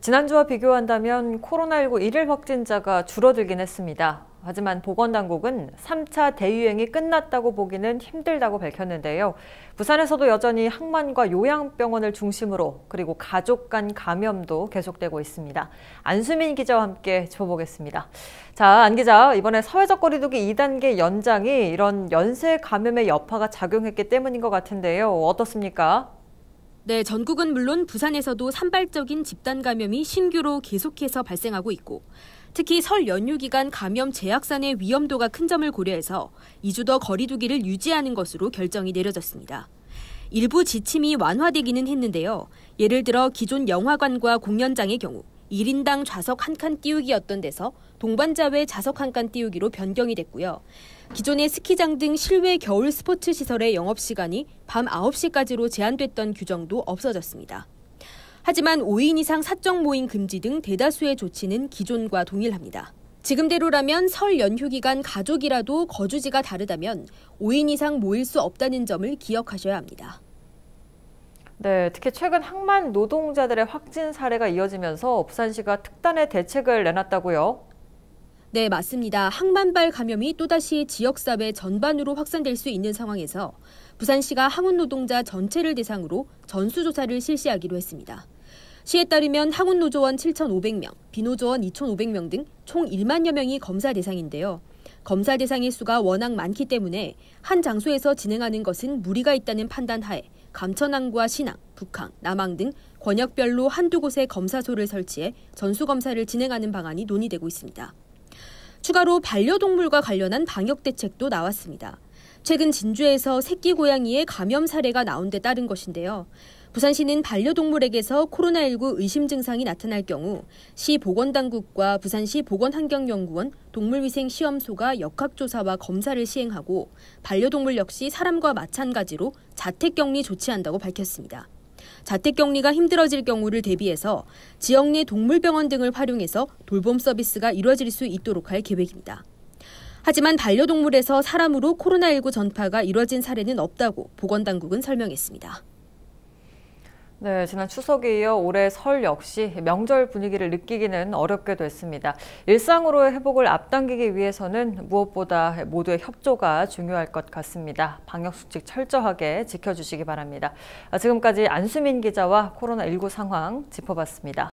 지난주와 비교한다면 코로나19 일일 확진자가 줄어들긴 했습니다. 하지만 보건당국은 3차 대유행이 끝났다고 보기는 힘들다고 밝혔는데요. 부산에서도 여전히 항만과 요양병원을 중심으로 그리고 가족 간 감염도 계속되고 있습니다. 안수민 기자와 함께 짚어보겠습니다. 자, 안 기자, 이번에 사회적 거리두기 2단계 연장이 이런 연쇄 감염의 여파가 작용했기 때문인 것 같은데요. 어떻습니까? 네, 전국은 물론 부산에서도 산발적인 집단 감염이 신규로 계속해서 발생하고 있고 특히 설 연휴 기간 감염 재확산의 위험도가 큰 점을 고려해서 2주 더 거리두기를 유지하는 것으로 결정이 내려졌습니다. 일부 지침이 완화되기는 했는데요. 예를 들어 기존 영화관과 공연장의 경우 1인당 좌석 한 칸 띄우기였던 데서 동반자외 좌석 한 칸 띄우기로 변경이 됐고요. 기존의 스키장 등 실외 겨울 스포츠 시설의 영업시간이 밤 9시까지로 제한됐던 규정도 없어졌습니다. 하지만 5인 이상 사적 모임 금지 등 대다수의 조치는 기존과 동일합니다. 지금대로라면 설 연휴 기간 가족이라도 거주지가 다르다면 5인 이상 모일 수 없다는 점을 기억하셔야 합니다. 네, 특히 최근 항만 노동자들의 확진 사례가 이어지면서 부산시가 특단의 대책을 내놨다고요. 네, 맞습니다. 항만발 감염이 또다시 지역사회 전반으로 확산될 수 있는 상황에서 부산시가 항운 노동자 전체를 대상으로 전수조사를 실시하기로 했습니다. 시에 따르면 항운 노조원 7,500명, 비노조원 2,500명 등 총 1만여 명이 검사 대상인데요. 검사 대상의 수가 워낙 많기 때문에 한 장소에서 진행하는 것은 무리가 있다는 판단하에 감천항과 신항, 북항, 남항 등 권역별로 한두 곳에 검사소를 설치해 전수검사를 진행하는 방안이 논의되고 있습니다. 추가로 반려동물과 관련한 방역 대책도 나왔습니다. 최근 진주에서 새끼 고양이의 감염 사례가 나온 데 따른 것인데요. 부산시는 반려동물에게서 코로나19 의심 증상이 나타날 경우 시 보건당국과 부산시 보건환경연구원 동물위생시험소가 역학조사와 검사를 시행하고 반려동물 역시 사람과 마찬가지로 자택격리 조치한다고 밝혔습니다. 자택격리가 힘들어질 경우를 대비해서 지역 내 동물병원 등을 활용해서 돌봄 서비스가 이뤄질 수 있도록 할 계획입니다. 하지만 반려동물에서 사람으로 코로나19 전파가 이뤄진 사례는 없다고 보건당국은 설명했습니다. 네, 지난 추석에 이어 올해 설 역시 명절 분위기를 느끼기는 어렵게 됐습니다. 일상으로의 회복을 앞당기기 위해서는 무엇보다 모두의 협조가 중요할 것 같습니다. 방역수칙 철저하게 지켜주시기 바랍니다. 지금까지 안수민 기자와 코로나19 상황 짚어봤습니다.